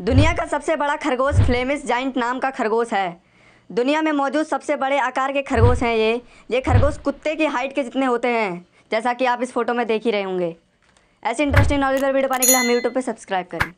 दुनिया का सबसे बड़ा खरगोश फ्लेमिस जाइंट नाम का खरगोश है दुनिया में मौजूद सबसे बड़े आकार के खरगोश हैं ये ये खरगोश कुत्ते की हाइट के जितने होते हैं जैसा कि आप इस फोटो में देख ही रहे होंगे ऐसे इंटरेस्टिंग नॉलेज और वीडियो पाने के लिए हमें यूट्यूब पर सब्सक्राइब करें